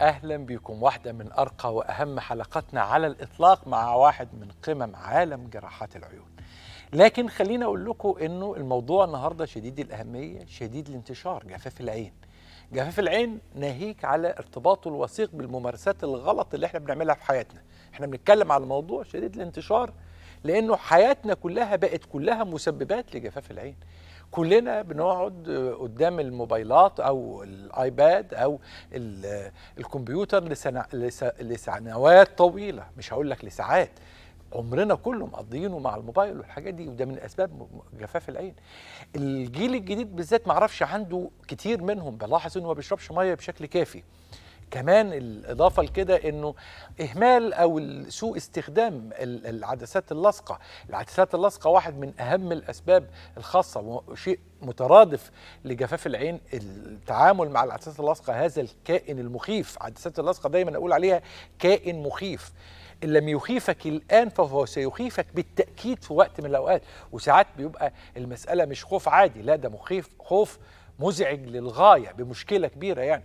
أهلا بكم واحدة من أرقى وأهم حلقاتنا على الإطلاق مع واحد من قمم عالم جراحات العيون لكن خلينا أقول لكم أنه الموضوع النهاردة شديد الأهمية شديد الانتشار جفاف العين جفاف العين ناهيك على ارتباطه الوثيق بالممارسات الغلط اللي احنا بنعملها في حياتنا احنا بنتكلم على موضوع شديد الانتشار لانه حياتنا كلها بقت كلها مسببات لجفاف العين كلنا بنقعد قدام الموبايلات او الايباد او الكمبيوتر لسنوات طويله مش هقول لك لساعات عمرنا كله مقضيينه مع الموبايل والحاجات دي وده من اسباب جفاف العين الجيل الجديد بالذات معرفش عنده كتير منهم بلاحظ انه ما بيشربش ميه بشكل كافي كمان الإضافة لكده أنه إهمال أو سوء استخدام العدسات اللاصقة العدسات اللاصقة واحد من أهم الأسباب الخاصة وشيء مترادف لجفاف العين التعامل مع العدسات اللاصقة هذا الكائن المخيف عدسات اللاصقة دايما أقول عليها كائن مخيف إن لم يخيفك الآن فهو سيخيفك بالتأكيد في وقت من الأوقات وساعات بيبقى المسألة مش خوف عادي لا ده مخيف خوف مزعج للغاية بمشكلة كبيرة يعني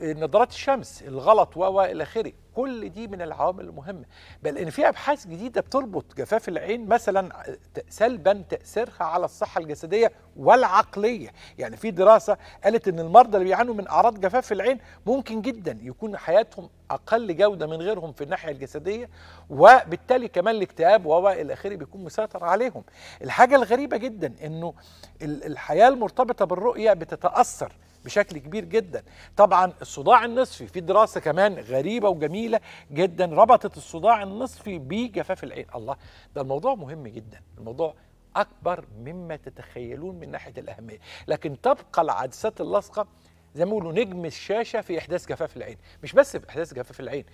نضارات الشمس الغلط و الى اخره كل دي من العوامل المهمه بل ان في ابحاث جديده بتربط جفاف العين مثلا سلبا تاثيرها على الصحه الجسديه والعقليه يعني في دراسه قالت ان المرضى اللي بيعانوا من اعراض جفاف العين ممكن جدا يكون حياتهم اقل جوده من غيرهم في الناحيه الجسديه وبالتالي كمان الاكتئاب و الى اخره بيكون مسيطر عليهم الحاجه الغريبه جدا انه الحياه المرتبطه بالرؤيه بتتاثر بشكل كبير جدا طبعا الصداع النصفي في دراسة كمان غريبة وجميلة جدا ربطت الصداع النصفي بجفاف العين الله ده الموضوع مهم جدا الموضوع أكبر مما تتخيلون من ناحية الأهمية لكن تبقى العدسات اللاصقة زي ما بيقولوا نجم الشاشة في إحداث جفاف العين مش بس في إحداث جفاف العين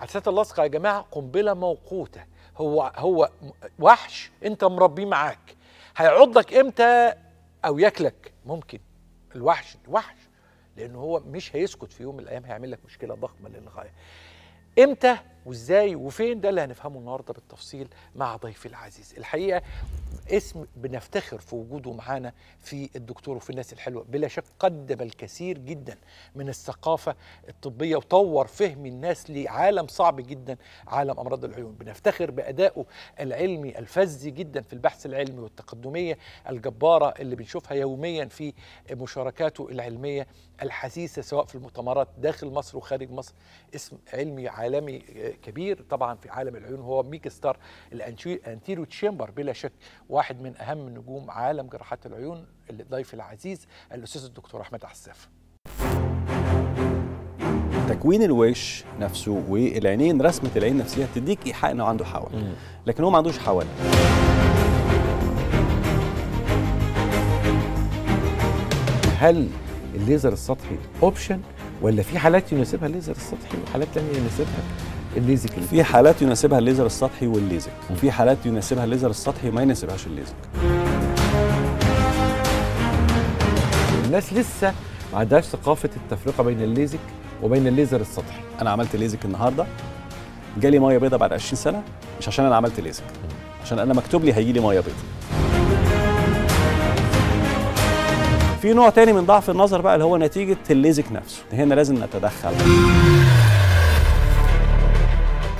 عدسات اللاصقة يا جماعة قنبلة موقوتة هو هو وحش أنت مربيه معاك هيعضك إمتى أو ياكلك ممكن الوحش الوحش لانه هو مش هيسكت في يوم من الايام هيعمل لك مشكله ضخمه للغايه امتى وازاي وفين ده اللي هنفهمه النهارده بالتفصيل مع ضيفي العزيز الحقيقه اسم بنفتخر في وجوده معانا في الدكتور وفي الناس الحلوه بلا شك قدم الكثير جدا من الثقافه الطبيه وطور فهم الناس لعالم صعب جدا عالم امراض العيون بنفتخر بادائه العلمي الفذ جدا في البحث العلمي والتقدميه الجباره اللي بنشوفها يوميا في مشاركاته العلميه الحثيثه سواء في المؤتمرات داخل مصر وخارج مصر اسم علمي عالمي كبير طبعا في عالم العيون هو ميك ستار الانتيرو تشامبر بلا شك واحد من اهم نجوم عالم جراحات العيون الضيف العزيز الاستاذ الدكتور احمد عساف تكوين الوش نفسه والعينين رسمه العين نفسها تديك ايحاء انه عنده حول لكن هو ما عندوش حول هل الليزر السطحي اوبشن ولا في حالات يناسبها الليزر السطحي وحالات ثانيه يناسبها الليزك اللي في حالات يناسبها الليزر السطحي والليزك وفي حالات يناسبها الليزر السطحي وما يناسبهاش الليزك الناس لسه ما عندهاش ثقافه التفرقه بين الليزك وبين الليزر السطحي انا عملت ليزك النهارده جالي ميه بيضاء بعد 20 سنه مش عشان انا عملت ليزك عشان انا مكتوب لي هيجي لي ميه بيضاء في نوع تاني من ضعف النظر بقى اللي هو نتيجه الليزك نفسه هنا لازم نتدخل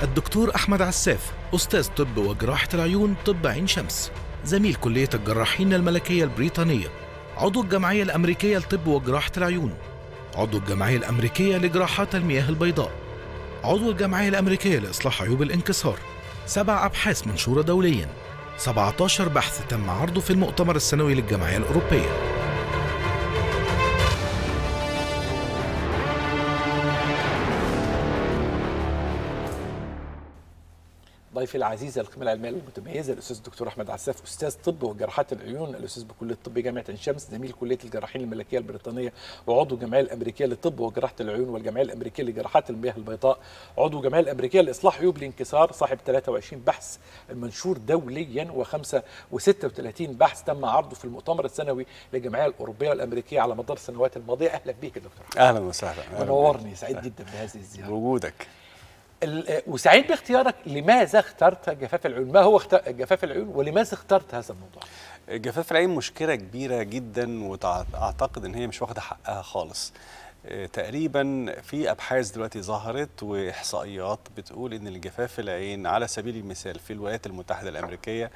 الدكتور أحمد عساف أستاذ طب وجراحة العيون طب عين شمس زميل كلية الجراحين الملكية البريطانية عضو الجمعية الأمريكية لطب وجراحة العيون عضو الجمعية الأمريكية لجراحات المياه البيضاء عضو الجمعية الأمريكية لإصلاح عيوب الانكسار سبع أبحاث منشورة دولياً 17 بحث تم عرضه في المؤتمر السنوي للجمعية الأوروبية ضيفي العزيز القيمه العلميه المتميزه الاستاذ الدكتور احمد عساف استاذ طب وجراحات العيون الاستاذ بكليه الطب جامعه عين شمس زميل كليه الجراحين الملكيه البريطانيه وعضو الجمعيه الامريكيه للطب وجراحه العيون والجمعيه الامريكيه لجراحات المياه البيضاء عضو الجمعيه الامريكيه لاصلاح عيوب الانكسار صاحب 23 بحث منشور دوليا و 35 بحث تم عرضه في المؤتمر السنوي للجمعيه الاوروبيه والامريكيه على مدار السنوات الماضيه اهلا بيك يا دكتور اهلا وسهلا منورني سعيد جدا بهذه الزياره بوجودك آه، وسعيد باختيارك لماذا اخترت جفاف العيون ما هو جفاف العيون ولماذا اخترت هذا الموضوع جفاف العين مشكله كبيره جدا واعتقد ان هي مش واخده حقها خالص تقريبا في ابحاث دلوقتي ظهرت واحصائيات بتقول ان الجفاف العين على سبيل المثال في الولايات المتحده الامريكيه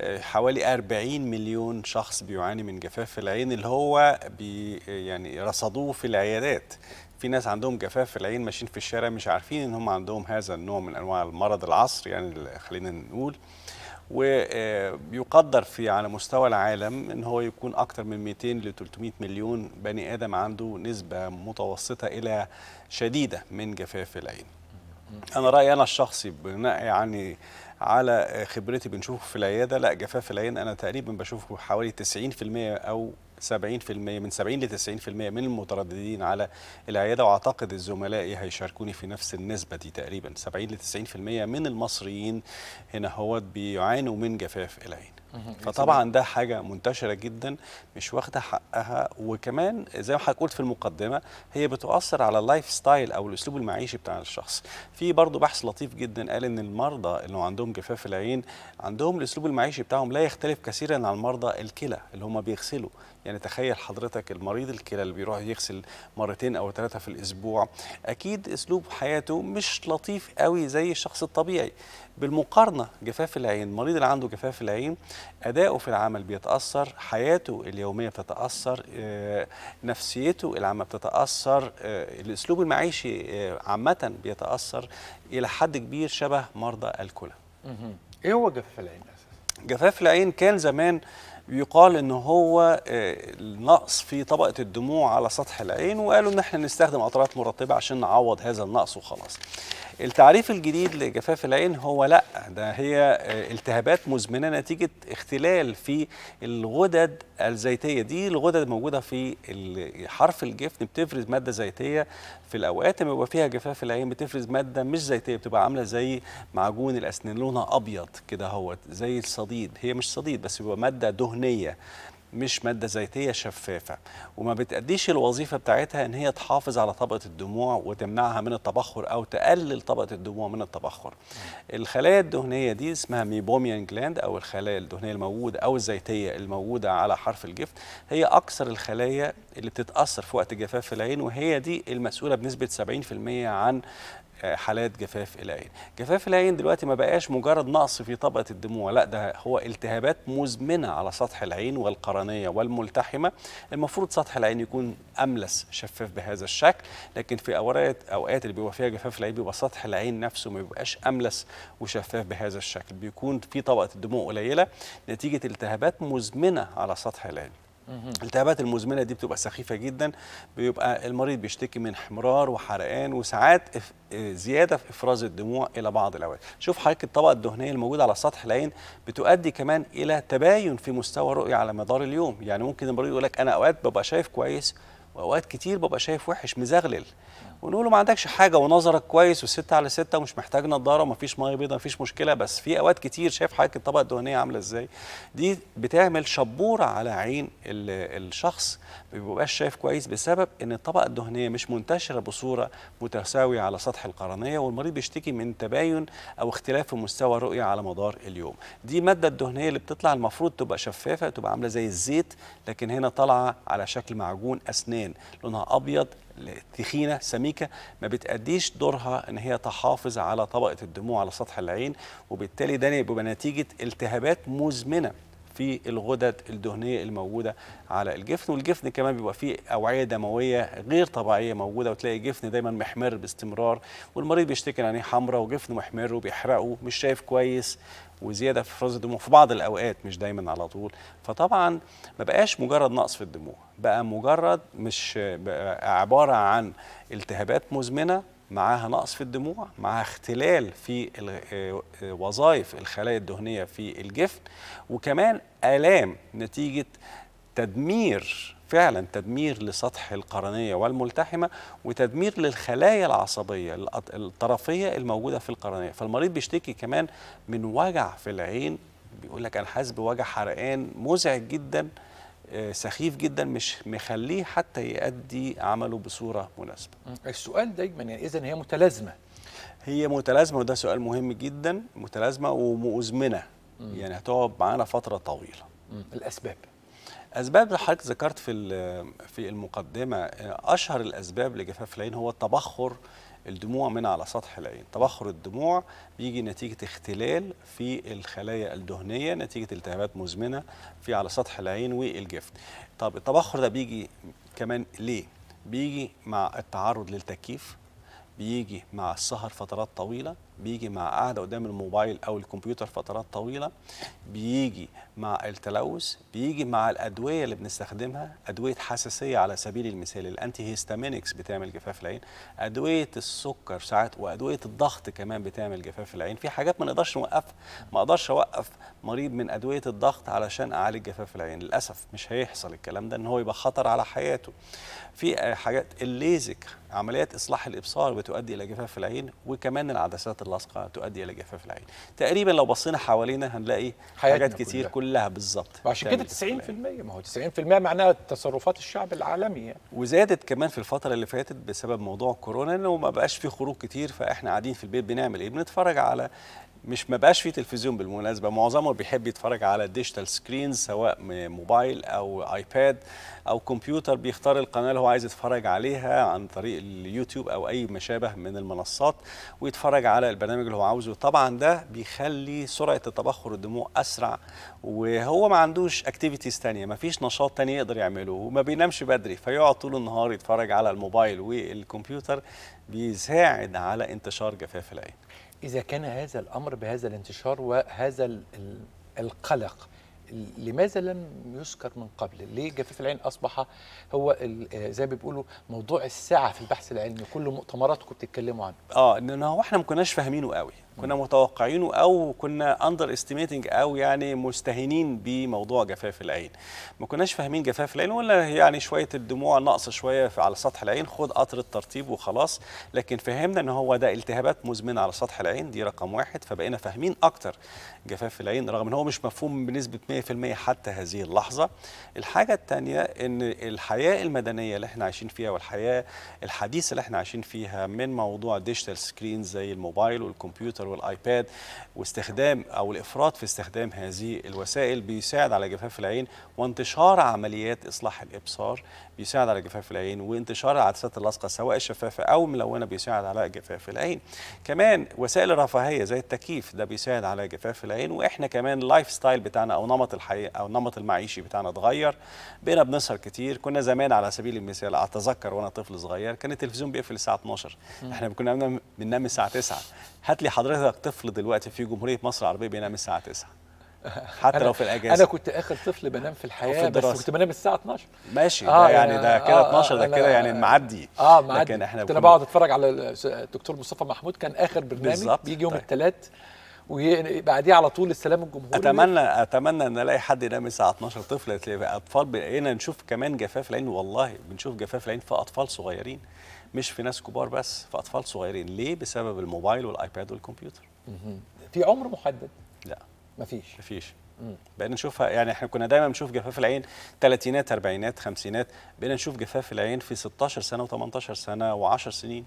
آه، حوالي 40 مليون شخص بيعاني من جفاف في العين اللي هو بي يعني رصدوه في العيادات في ناس عندهم جفاف في العين ماشيين في الشارع مش عارفين ان هم عندهم هذا النوع من انواع المرض العصر يعني خلينا نقول ويقدر في على مستوى العالم ان هو يكون اكثر من 200 ل 300 مليون بني ادم عنده نسبه متوسطه الى شديده من جفاف العين انا رايي انا الشخصي بناء يعني على خبرتي بنشوفه في العياده لا جفاف العين انا تقريبا بشوفه حوالي 90% او 70% من 70 ل 90% من المترددين على العياده واعتقد زملائي هيشاركوني في نفس النسبه دي تقريبا 70 ل 90% من المصريين هنا هوت بيعانوا من جفاف العين فطبعا ده حاجه منتشره جدا مش واخده حقها وكمان زي ما حضرتك قلت في المقدمه هي بتؤثر على اللايف ستايل او الاسلوب المعيشي بتاع الشخص في برضه بحث لطيف جدا قال ان المرضى اللي عندهم جفاف العين عندهم الاسلوب المعيشي بتاعهم لا يختلف كثيرا عن مرضى الكلى اللي هم بيغسلوا يعني تخيل حضرتك المريض الكلى اللي بيروح يغسل مرتين او ثلاثه في الاسبوع اكيد اسلوب حياته مش لطيف قوي زي الشخص الطبيعي بالمقارنه جفاف العين المريض اللي عنده جفاف العين اداؤه في العمل بيتاثر حياته اليوميه بتتاثر آه، نفسيته العامه بتتاثر آه، الاسلوب المعيشي آه، عامه بيتاثر الى حد كبير شبه مرضى الكلى ايه هو جفاف العين جفاف العين كان زمان يقال ان هو آه، نقص في طبقه الدموع على سطح العين وقالوا ان احنا نستخدم قطرات مرطبه عشان نعوض هذا النقص وخلاص التعريف الجديد لجفاف العين هو لا ده هي آه، التهابات مزمنه نتيجه اختلال في الغدد الزيتيه دي الغدد موجوده في حرف الجفن بتفرز ماده زيتيه في الاوقات لما بيبقى فيها جفاف العين بتفرز ماده مش زيتيه بتبقى عامله زي معجون الاسنان لونها ابيض كده اهوت زي الصديد هي مش صديد بس بيبقى ماده دهن دهنيه مش ماده زيتيه شفافه وما بتأديش الوظيفه بتاعتها ان هي تحافظ على طبقه الدموع وتمنعها من التبخر او تقلل طبقه الدموع من التبخر. الخلايا الدهنيه دي اسمها ميبوميان جلاند او الخلايا الدهنيه الموجوده او الزيتيه الموجوده على حرف الجفت هي اكثر الخلايا اللي بتتاثر في وقت جفاف العين وهي دي المسؤوله بنسبه 70% عن حالات جفاف العين جفاف العين دلوقتي ما بقاش مجرد نقص في طبقه الدموع لا ده هو التهابات مزمنه على سطح العين والقرنيه والملتحمه المفروض سطح العين يكون املس شفاف بهذا الشكل لكن في اوقات اوقات اللي بيبقى فيها جفاف العين بيبقى سطح العين نفسه ما بيبقاش املس وشفاف بهذا الشكل بيكون في طبقه الدموع قليله نتيجه التهابات مزمنه على سطح العين الالتهابات المزمنه دي بتبقى سخيفه جدا بيبقى المريض بيشتكي من احمرار وحرقان وساعات زياده في افراز الدموع الى بعض الاوقات شوف حضرتك الطبقه الدهنيه الموجوده على سطح العين بتؤدي كمان الى تباين في مستوى الرؤيه على مدار اليوم يعني ممكن المريض يقول لك انا اوقات ببقى شايف كويس واوقات كتير ببقى شايف وحش مزغلل ونقول له ما عندكش حاجه ونظرك كويس وستة على ستة ومش محتاج نظاره ومفيش ميه بيضاء مفيش مشكله بس في اوقات كتير شايف حضرتك الطبقه الدهنيه عامله ازاي دي بتعمل شبوره على عين الشخص ما بيبقاش شايف كويس بسبب ان الطبقه الدهنيه مش منتشره بصوره متساويه على سطح القرنيه والمريض بيشتكي من تباين او اختلاف في مستوى الرؤيه على مدار اليوم دي الماده الدهنيه اللي بتطلع المفروض تبقى شفافه تبقى عامله زي الزيت لكن هنا طالعه على شكل معجون اسنان لونها ابيض التخينه السميكه ما بتأديش دورها ان هي تحافظ على طبقه الدموع على سطح العين وبالتالي ده بيبقى نتيجه التهابات مزمنه في الغدد الدهنيه الموجوده على الجفن والجفن كمان بيبقى فيه اوعيه دمويه غير طبيعيه موجوده وتلاقي الجفن دايما محمر باستمرار والمريض بيشتكي ان عينيه حمراء وجفنه محمر وبيحرقه مش شايف كويس وزياده في افراز الدموع في بعض الاوقات مش دايما على طول فطبعا ما بقاش مجرد نقص في الدموع بقى مجرد مش بقى عباره عن التهابات مزمنه معاها نقص في الدموع معاها اختلال في آه، وظائف الخلايا الدهنيه في الجفن وكمان الام نتيجه تدمير فعلا تدمير لسطح القرنية والملتحمة وتدمير للخلايا العصبية الطرفية الموجودة في القرنية فالمريض بيشتكي كمان من وجع في العين بيقول لك أنا حاسس بوجع حرقان مزعج جدا آه، سخيف جدا مش مخليه حتى يؤدي عمله بصورة مناسبة السؤال دايما يعني إذا هي متلازمة هي متلازمة وده سؤال مهم جدا متلازمة ومؤزمنة يعني هتقعد معانا فترة طويلة الأسباب اسباب اللي حضرتك ذكرت في في المقدمه آه، اشهر الاسباب لجفاف العين هو تبخر الدموع من على سطح العين تبخر الدموع بيجي نتيجة اختلال في الخلايا الدهنية نتيجة التهابات مزمنة في على سطح العين والجفن طب التبخر ده بيجي كمان ليه بيجي مع التعرض للتكييف بيجي مع السهر فترات طويلة بيجي مع قاعدة قدام الموبايل او الكمبيوتر فترات طويله بيجي مع التلوث بيجي مع الادويه اللي بنستخدمها ادويه حساسيه على سبيل المثال الانتي هيستامينكس بتعمل جفاف العين ادويه السكر ساعات وادويه الضغط كمان بتعمل جفاف العين في حاجات ما نقدرش نوقفها ما اقدرش اوقف مريض من ادويه الضغط علشان اعالج جفاف العين للاسف مش هيحصل الكلام ده ان هو يبقى خطر على حياته في حاجات الليزك عمليات إصلاح الإبصار بتؤدي إلى جفاف العين وكمان العدسات اللاصقة تؤدي إلى جفاف العين تقريبا لو بصينا حوالينا هنلاقي حاجات كتير كلها, كلها بالظبط عشان كده 90% ما هو 90% معناها تصرفات الشعب العالمي يعني. وزادت كمان في الفترة اللي فاتت بسبب موضوع كورونا إنه ما بقاش في خروج كتير فإحنا قاعدين في البيت بنعمل إيه بنتفرج على مش ما بقاش فيه تلفزيون بالمناسبه معظمه بيحب يتفرج على الديجيتال سكرينز سواء موبايل او ايباد او كمبيوتر بيختار القناه اللي هو عايز يتفرج عليها عن طريق اليوتيوب او اي مشابه من المنصات ويتفرج على البرنامج اللي هو عاوزه طبعا ده بيخلي سرعه تبخر الدموع اسرع وهو ما عندوش اكتيفيتيز ثانيه ما فيش نشاط ثاني يقدر يعمله وما بينامش بدري فيقعد طول النهار يتفرج على الموبايل والكمبيوتر بيساعد على انتشار جفاف العين إذا كان هذا الأمر بهذا الانتشار وهذا القلق لماذا لم يذكر من قبل؟ ليه جفاف العين اصبح هو آه، زي ما بيقولوا موضوع الساعه في البحث العلمي، كل مؤتمراتكم بتتكلموا عنه. اه هو احنا ما كناش فاهمينه قوي، كنا متوقعينه او كنا اندر استيميتنج او يعني مستهينين بموضوع جفاف العين ما كناش فاهمين جفاف العين ولا يعني شويه الدموع ناقصه شويه في على سطح العين خد قطر الترطيب وخلاص لكن فهمنا ان هو ده التهابات مزمنه على سطح العين دي رقم واحد فبقينا فاهمين اكتر جفاف العين رغم ان هو مش مفهوم بنسبه 100% حتى هذه اللحظه الحاجه الثانيه ان الحياه المدنيه اللي احنا عايشين فيها والحياه الحديثه اللي احنا عايشين فيها من موضوع ديجيتال سكرين زي الموبايل والكمبيوتر الكمبيوتر والايباد واستخدام او الافراط في استخدام هذه الوسائل بيساعد على جفاف العين وانتشار عمليات اصلاح الابصار بيساعد على جفاف العين وانتشار العدسات اللاصقه سواء الشفافه او الملونه بيساعد على جفاف العين كمان وسائل الرفاهيه زي التكييف ده بيساعد على جفاف العين واحنا كمان اللايف ستايل بتاعنا او نمط الحياه او النمط المعيشي بتاعنا اتغير بقينا بنسهر كتير كنا زمان على سبيل المثال اتذكر وانا طفل صغير كان التلفزيون بيقفل الساعه 12 احنا كنا بننام الساعه 9 هات لي حضرتك حضرتك طفل دلوقتي في جمهوريه مصر العربيه بينام الساعه 9 حتى لو في الاجازه انا كنت اخر طفل بنام في الحياه في بس كنت بنام الساعه 12 ماشي آه ده يعني, يعني ده كده آه 12 ده آه، كده يعني معدي اه معدي لكن احنا كنت انا بقعد اتفرج على الدكتور مصطفى محمود كان اخر برنامج بيجي يوم طيب. الثلاث وبعديه على طول السلام الجمهوري اتمنى اتمنى ان الاقي حد ينام الساعه 12 طفل اطفال بقينا نشوف كمان جفاف العين والله بنشوف جفاف العين في اطفال صغيرين مش في ناس كبار بس في اطفال صغيرين ليه بسبب الموبايل والايباد والكمبيوتر في عمر محدد لا مفيش مفيش بقينا نشوفها يعني احنا كنا دايما بنشوف جفاف العين ثلاثينات اربعينات خمسينات بقينا نشوف جفاف العين في 16 سنه و18 سنه و10 سنين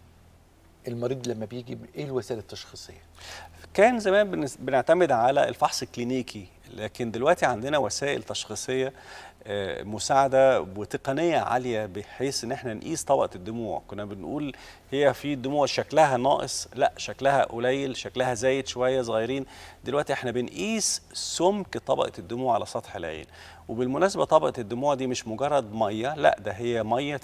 المريض لما بيجي ايه الوسائل التشخيصيه كان زمان بنعتمد على الفحص الكلينيكي لكن دلوقتي عندنا وسائل تشخيصيه آه، مساعده وتقنيه عاليه بحيث ان احنا نقيس طبقه الدموع كنا بنقول هي في دموع شكلها ناقص لا شكلها قليل شكلها زايد شويه صغيرين دلوقتي احنا بنقيس سمك طبقه الدموع على سطح العين وبالمناسبة طبقة الدموع دي مش مجرد مية لا ده هي مية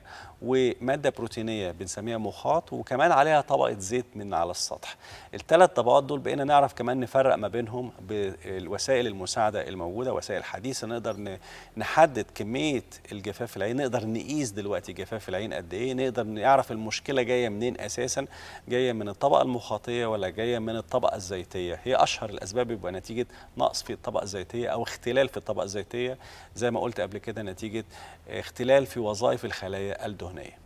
90% ومادة بروتينية بنسميها مخاط وكمان عليها طبقة زيت من على السطح الثلاث طبقات دول بقينا نعرف كمان نفرق ما بينهم بالوسائل المساعدة الموجودة وسائل حديثة نقدر نحدد كمية الجفاف العين نقدر نقيس دلوقتي جفاف العين قد ايه نقدر نعرف المشكلة جاية منين أساسا جاية من الطبقة المخاطية ولا جاية من الطبقة الزيتية هي أشهر الأسباب بيبقى نتيجة نقص في الطبقة الزيتية أو اختلال في طبقة زيتية زي ما قلت قبل كده نتيجه آه، اختلال في وظائف الخلايا الدهنيه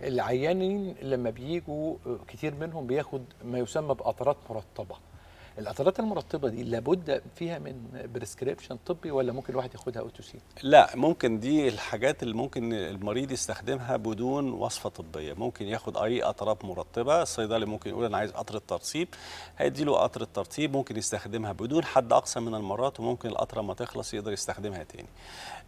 العيانين لما بيجوا آه، كتير منهم بياخد ما يسمى بقطرات مرطبه الاثارات المرطبه دي لابد فيها من بريسكريبشن طبي ولا ممكن الواحد ياخدها اوتوسين لا ممكن دي الحاجات اللي ممكن المريض يستخدمها بدون وصفه طبيه ممكن ياخد اي اطراب مرطبه الصيدلي ممكن يقول انا عايز قطر الترطيب له قطر الترطيب ممكن يستخدمها بدون حد اقصى من المرات وممكن القطره ما تخلص يقدر يستخدمها تاني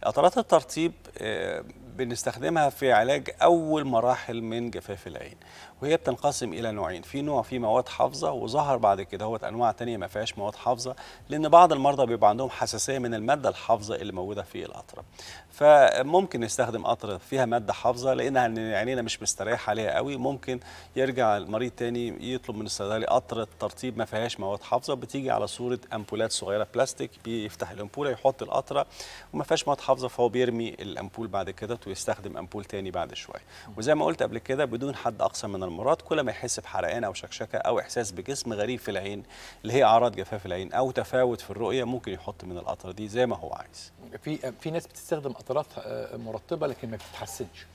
قطرات الترطيب آه، بنستخدمها في علاج اول مراحل من جفاف العين وهي بتنقسم الى نوعين في نوع فيه مواد حافظه وظهر بعد كده هو انواع تانية ما فيهاش مواد حافظه لان بعض المرضى بيبقى عندهم حساسيه من الماده الحافظه اللي موجوده في القطره فممكن نستخدم قطره فيها ماده حافظه لانها عينينا مش مستريح عليها قوي ممكن يرجع المريض تاني يطلب من الصيدلي قطره ترطيب ما فيهاش مواد حافظه بتيجي على صوره امبولات صغيره بلاستيك بيفتح الامبوله يحط القطره وما فيهاش مواد حافظه فهو بيرمي الامبول بعد كده ويستخدم امبول تاني بعد شويه وزي ما قلت قبل كده بدون حد اقصى من المرات كل ما يحس بحرقان او شكشكه او احساس بجسم غريب في العين اللي هي اعراض جفاف العين او تفاوت في الرؤيه ممكن يحط من القطره دي زي ما هو عايز في في ناس بتستخدم قطرات آه، مرطبه لكن ما بتتحسنش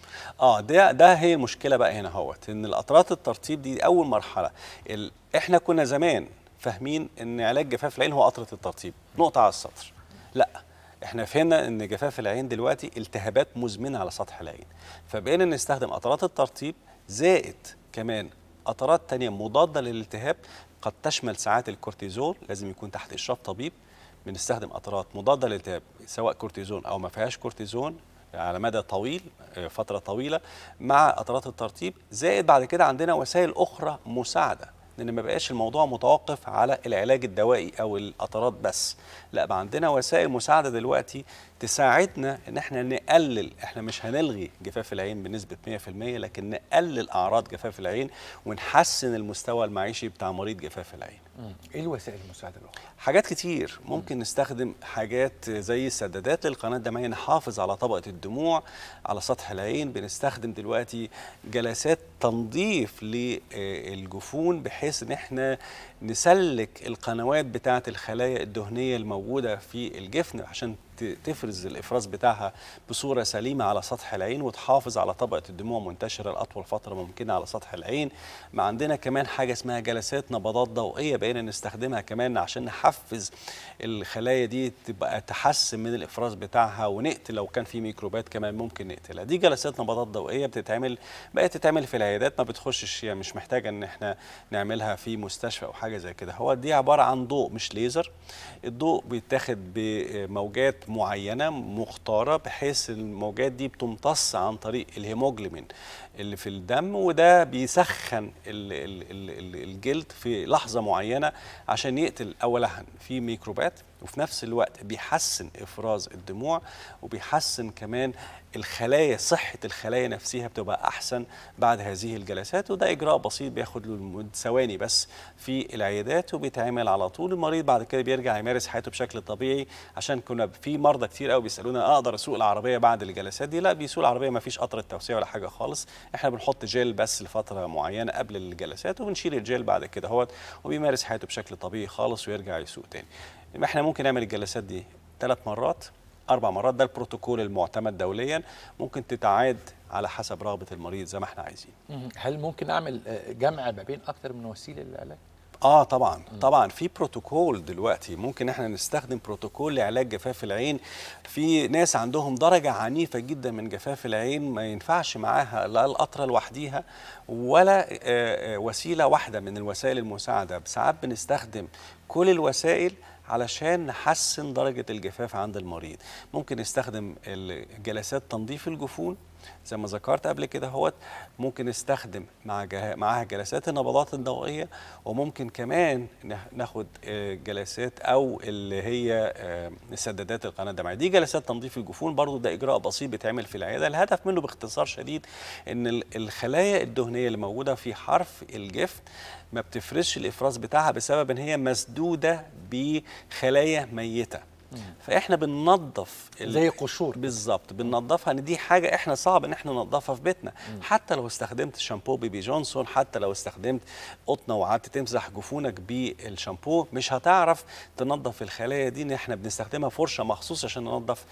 اه ده ده هي المشكله بقى هنا اهوت ان القطرات الترطيب دي اول مرحله ال... احنا كنا زمان فاهمين ان علاج جفاف العين هو قطره الترطيب نقطه على السطر لا احنا فهمنا ان جفاف العين دلوقتي التهابات مزمنه على سطح العين فبقينا نستخدم قطرات الترطيب زائد كمان قطرات تانية مضادة للالتهاب قد تشمل ساعات الكورتيزون لازم يكون تحت إشراف طبيب بنستخدم قطرات مضادة للالتهاب سواء كورتيزون أو ما فيهاش كورتيزون على مدى طويل آه، فترة طويلة مع قطرات الترطيب زائد بعد كده عندنا وسائل أخرى مساعدة ان ما بقاش الموضوع متوقف على العلاج الدوائي او القطرات بس لا بقى عندنا وسائل مساعده دلوقتي تساعدنا ان احنا نقلل احنا مش هنلغي جفاف العين بنسبه 100% لكن نقلل اعراض جفاف العين ونحسن المستوى المعيشي بتاع مريض جفاف العين ايه الوسائل المساعده الاخرى؟ حاجات كتير ممكن مم. نستخدم حاجات زي السدادات للقناه الدمويه نحافظ على طبقه الدموع على سطح العين بنستخدم دلوقتي جلسات تنظيف للجفون بحيث ان احنا نسلك القنوات بتاعه الخلايا الدهنيه الموجوده في الجفن عشان تفرز الافراز بتاعها بصوره سليمه على سطح العين وتحافظ على طبقه الدموع منتشره لاطول فتره ممكنه على سطح العين ما عندنا كمان حاجه اسمها جلسات نبضات ضوئيه بقينا نستخدمها كمان عشان نحفز الخلايا دي تبقى تحسن من الافراز بتاعها ونقتل لو كان في ميكروبات كمان ممكن نقتلها دي جلسات نبضات ضوئيه بتتعمل بقت تتعمل في العيادات ما بتخشش يعني مش محتاجه ان احنا نعملها في مستشفى او حاجه زي كده هو دي عباره عن ضوء مش ليزر الضوء بيتاخد بموجات معينه مختاره بحيث الموجات دي بتمتص عن طريق الهيموجلوبين اللي في الدم وده بيسخن الجلد في لحظة معينة عشان يقتل أولا في ميكروبات وفي نفس الوقت بيحسن إفراز الدموع وبيحسن كمان الخلايا صحة الخلايا نفسها بتبقى أحسن بعد هذه الجلسات وده إجراء بسيط بياخد له ثواني بس في العيادات وبيتعمل على طول المريض بعد كده بيرجع يمارس حياته بشكل طبيعي عشان كنا في مرضى كتير قوي بيسألونا أقدر أسوق العربية بعد الجلسات دي لا بيسوق العربية ما فيش قطر التوسيع ولا حاجة خالص احنا بنحط جيل بس لفتره معينه قبل الجلسات وبنشيل الجيل بعد كده اهوت وبيمارس حياته بشكل طبيعي خالص ويرجع يسوق تاني احنا ممكن نعمل الجلسات دي ثلاث مرات اربع مرات ده البروتوكول المعتمد دوليا ممكن تتعاد على حسب رغبه المريض زي ما احنا عايزين هل ممكن اعمل آه، جمع ما بين اكثر من وسيله للعلاج اه طبعا م. طبعا في بروتوكول دلوقتي ممكن احنا نستخدم بروتوكول لعلاج جفاف العين في ناس عندهم درجه عنيفه جدا من جفاف العين ما ينفعش معاها لا القطره لوحديها ولا آه، آه، وسيله واحده من الوسائل المساعده ساعات بنستخدم كل الوسائل علشان نحسن درجة الجفاف عند المريض ممكن نستخدم جلسات تنظيف الجفون زي ما ذكرت قبل كده هوت ممكن نستخدم مع جه... معاها جلسات النبضات الضوئيه وممكن كمان ناخد آه، جلسات او اللي هي آه، سدادات القناه الدمعيه دي جلسات تنظيف الجفون برضو ده اجراء بسيط بيتعمل في العياده الهدف منه باختصار شديد ان الخلايا الدهنيه اللي موجوده في حرف الجفن ما بتفرزش الافراز بتاعها بسبب ان هي مسدوده بخلايا ميته فاحنا بننظف زي قشور بالظبط بننظفها ان دي حاجه احنا صعب ان احنا ننظفها في بيتنا مم. حتى لو استخدمت شامبو بيبي جونسون حتى لو استخدمت قطنه وقعدت تمسح جفونك بالشامبو مش هتعرف تنظف الخلايا دي ان احنا بنستخدمها فرشه مخصوص عشان ننظف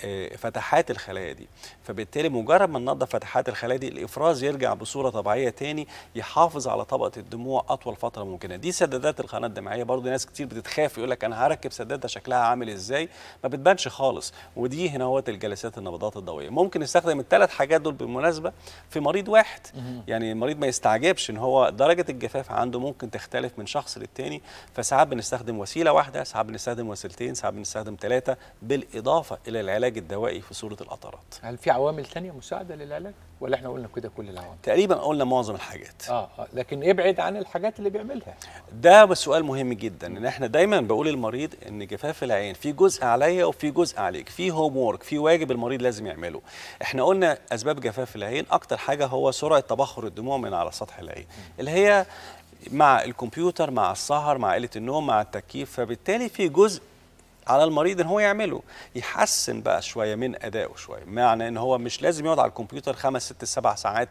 آه، فتحات الخلايا دي فبالتالي مجرد ما ننظف فتحات الخلايا دي الافراز يرجع بصوره طبيعيه تاني يحافظ على طبقه الدموع اطول فتره ممكنه دي سدادات القناه الدمعيه برضو ناس كتير بتتخاف يقول لك انا هركب سداده شكلها عامل عامل ازاي ما بتبانش خالص ودي هنا هوت الجلسات النبضات الضوئيه ممكن نستخدم الثلاث حاجات دول بالمناسبه في مريض واحد يعني المريض ما يستعجبش ان هو درجه الجفاف عنده ممكن تختلف من شخص للتاني فساعات بنستخدم وسيله واحده ساعات بنستخدم وسيلتين ساعات بنستخدم ثلاثه بالاضافه الى العلاج الدوائي في صوره القطرات هل في عوامل ثانيه مساعده للعلاج ولا احنا قلنا كده كل العوامل تقريبا قلنا معظم الحاجات آه،, اه لكن ابعد عن الحاجات اللي بيعملها ده سؤال مهم جدا ان احنا دايما بقول للمريض ان جفاف العين في جزء عليا وفي جزء عليك في هوم وورك في واجب المريض لازم يعمله احنا قلنا اسباب جفاف العين اكتر حاجه هو سرعه تبخر الدموع من على سطح العين اللي هي مع الكمبيوتر مع السهر مع قله النوم مع التكييف فبالتالي في جزء على المريض ان هو يعمله يحسن بقى شويه من ادائه شويه معنى ان هو مش لازم يقعد على الكمبيوتر خمس ست سبع ساعات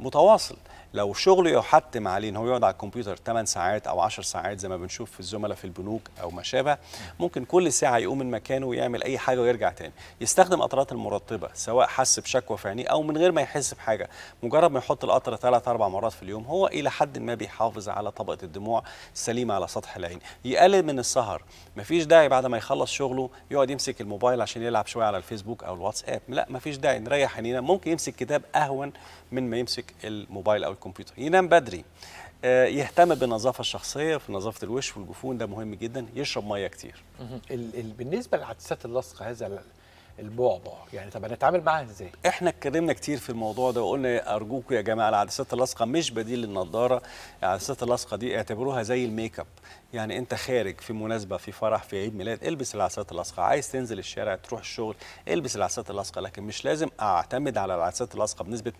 متواصل لو شغله يحتم عليه ان هو يقعد على الكمبيوتر 8 ساعات او 10 ساعات زي ما بنشوف في الزملاء في البنوك او ما شابه ممكن كل ساعه يقوم من مكانه ويعمل اي حاجه ويرجع تاني يستخدم قطرات المرطبه سواء حس بشكوى في عينيه او من غير ما يحس بحاجه مجرد ما يحط القطره ثلاث اربع مرات في اليوم هو الى حد ما بيحافظ على طبقه الدموع سليمه على سطح العين يقلل من السهر مفيش داعي بعد ما يخلص شغله يقعد يمسك الموبايل عشان يلعب شويه على الفيسبوك او الواتساب لا مفيش داعي نريح عينينا ممكن يمسك كتاب اهون من ما يمسك الموبايل او الكمبيوتر الكمبيوتر ينام بدري آه، يهتم بالنظافه الشخصيه في نظافه الوش والجفون ده مهم جدا يشرب ميه كتير بالنسبه لعدسات اللصق هذا البعبع يعني طب هنتعامل معاها ازاي احنا اتكلمنا كتير في الموضوع ده وقلنا ارجوكم يا جماعه العدسات اللاصقه مش بديل للنضاره العدسات اللاصقه دي اعتبروها زي الميك اب يعني انت خارج في مناسبه في فرح في عيد ميلاد البس العدسات اللاصقه عايز تنزل الشارع تروح الشغل البس العدسات اللاصقه لكن مش لازم اعتمد على العدسات اللاصقه بنسبه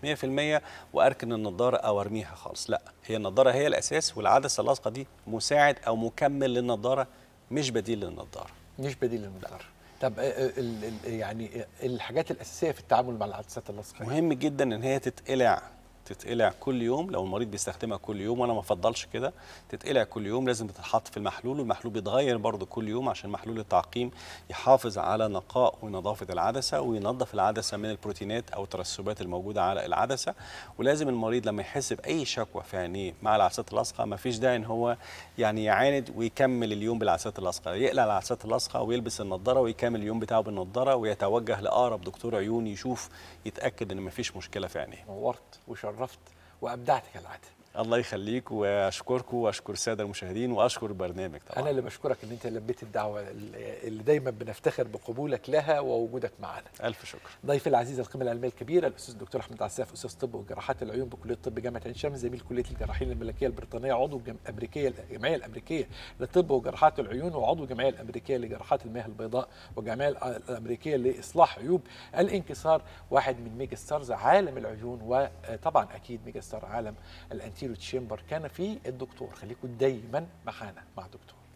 100% واركن النضاره او ارميها خالص لا هي النضاره هي الاساس والعدسه اللاصقه دي مساعد او مكمل للنضاره مش بديل للنضاره مش بديل للنضاره طب آه، آه، يعني آه، الحاجات الاساسيه في التعامل مع العدسات اللصقيه مهم جدا ان هي تتقلع تتقلع كل يوم لو المريض بيستخدمها كل يوم وانا ما افضلش كده تتقلع كل يوم لازم تتحط في المحلول والمحلول بيتغير برضو كل يوم عشان محلول التعقيم يحافظ على نقاء ونظافه العدسه وينظف العدسه من البروتينات او الترسبات الموجوده على العدسه ولازم المريض لما يحس باي شكوى في عينيه مع العدسات اللاصقه ما فيش داعي ان هو يعني يعاند ويكمل اليوم بالعدسات اللاصقه يقلع العدسات اللاصقه ويلبس النظاره ويكمل اليوم بتاعه بالنظاره ويتوجه لاقرب دكتور عيون يشوف يتاكد ان ما فيش مشكله في عينيه نورت وشرفت شرفت وابدعت كالعاده الله يخليك واشكركم واشكر الساده المشاهدين واشكر البرنامج طبعا انا اللي بشكرك ان انت لبيت الدعوه اللي دايما بنفتخر بقبولك لها ووجودك معنا الف شكر ضيفي العزيز القيمه العلميه الكبيره الاستاذ الدكتور احمد عساف استاذ طب وجراحات العيون بكليه الطب جامعه عين شمس زميل كليه الجراحين الملكيه البريطانيه عضو الامريكيه الجمعيه الامريكيه للطب وجراحات العيون وعضو الجمعيه الامريكيه لجراحات المياه البيضاء والجمعيه الامريكيه لاصلاح عيوب الانكسار واحد من ميجا ستارز عالم العيون وطبعا اكيد ميجا ستار عالم الانتي تشامبر كان فيه الدكتور خليكم دايما معانا مع دكتور